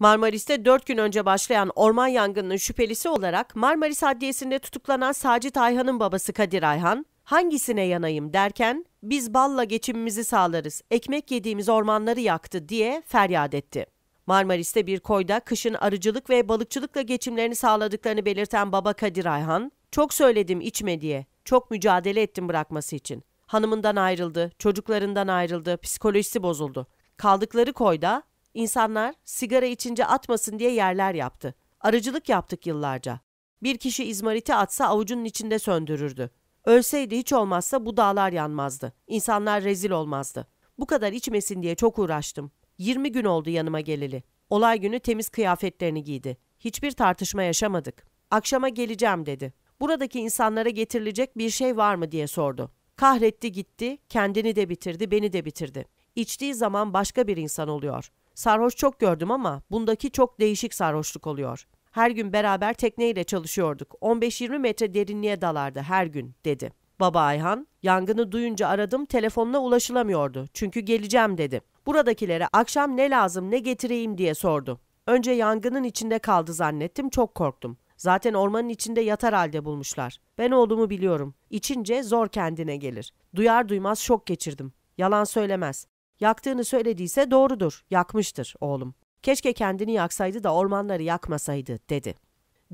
Marmaris'te 4 gün önce başlayan orman yangınının şüphelisi olarak Marmaris Adliyesi'nde tutuklanan Sacit Ayhan'ın babası Kadir Ayhan, hangisine yanayım derken biz balla geçimimizi sağlarız, ekmek yediğimiz ormanları yaktı diye feryat etti. Marmaris'te bir koyda kışın arıcılık ve balıkçılıkla geçimlerini sağladıklarını belirten baba Kadir Ayhan, çok söyledim içme diye, çok mücadele ettim bırakması için. Hanımından ayrıldı, çocuklarından ayrıldı, psikolojisi bozuldu. Kaldıkları koyda İnsanlar sigara içince atmasın diye yerler yaptı. Aracılık yaptık yıllarca. Bir kişi izmariti atsa avucunun içinde söndürürdü. Ölseydi hiç olmazsa bu dağlar yanmazdı. İnsanlar rezil olmazdı. Bu kadar içmesin diye çok uğraştım. 20 gün oldu yanıma geleli. Olay günü temiz kıyafetlerini giydi. Hiçbir tartışma yaşamadık. Akşama geleceğim dedi. Buradaki insanlara getirilecek bir şey var mı diye sordu. Kahretti gitti, kendini de bitirdi, beni de bitirdi. İçtiği zaman başka bir insan oluyor. Sarhoş çok gördüm ama bundaki çok değişik sarhoşluk oluyor. Her gün beraber tekneyle çalışıyorduk. 15-20 metre derinliğe dalardı her gün dedi. Baba Ayhan, yangını duyunca aradım telefonla ulaşılamıyordu. Çünkü geleceğim dedi. Buradakilere akşam ne lazım ne getireyim diye sordu. Önce yangının içinde kaldı zannettim çok korktum. Zaten ormanın içinde yatar halde bulmuşlar. Ben oğlumu biliyorum. İçince zor kendine gelir. Duyar duymaz şok geçirdim. Yalan söylemez. Yaktığını söylediyse doğrudur, yakmıştır oğlum. Keşke kendini yaksaydı da ormanları yakmasaydı, dedi.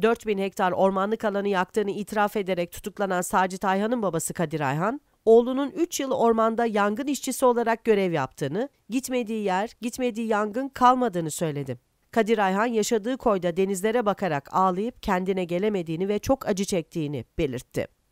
4000 hektar ormanlık alanı yaktığını itiraf ederek tutuklanan Sacit Ayhan'ın babası Kadir Ayhan, oğlunun 3 yıl ormanda yangın işçisi olarak görev yaptığını, gitmediği yer, gitmediği yangın kalmadığını söyledi. Kadir Ayhan yaşadığı koyda denizlere bakarak ağlayıp kendine gelemediğini ve çok acı çektiğini belirtti.